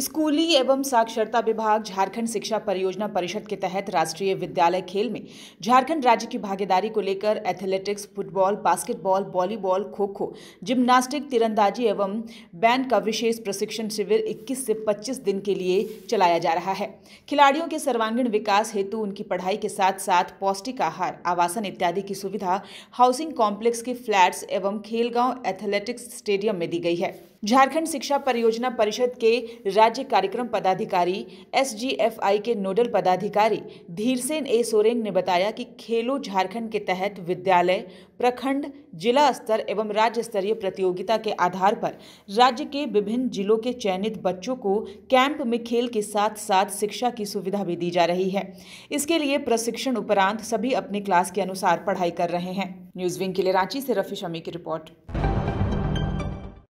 स्कूली एवं साक्षरता विभाग झारखंड शिक्षा परियोजना परिषद के तहत राष्ट्रीय विद्यालय खेल में झारखंड राज्य की भागीदारी को लेकर एथलेटिक्स फुटबॉल बास्केटबॉल वॉलीबॉल खो खो जिम्नास्टिक तीरंदाजी एवं बैंड का विशेष प्रशिक्षण शिविर 21 से 25 दिन के लिए चलाया जा रहा है खिलाड़ियों के सर्वांगीण विकास हेतु उनकी पढ़ाई के साथ साथ पौष्टिक आहार आवासन इत्यादि की सुविधा हाउसिंग कॉम्प्लेक्स के फ्लैट्स एवं खेलगांव एथलेटिक्स स्टेडियम में दी गई है झारखंड शिक्षा परियोजना परिषद के राज्य कार्यक्रम पदाधिकारी एसजीएफआई के नोडल पदाधिकारी धीरसेन ए सोरेन ने बताया कि खेलो झारखंड के तहत विद्यालय प्रखंड जिला स्तर एवं राज्य स्तरीय प्रतियोगिता के आधार पर राज्य के विभिन्न जिलों के चयनित बच्चों को कैंप में खेल के साथ साथ शिक्षा की सुविधा भी दी जा रही है इसके लिए प्रशिक्षण उपरांत सभी अपने क्लास के अनुसार पढ़ाई कर रहे हैं न्यूज विंग के लिए रांची से रफी शमी की रिपोर्ट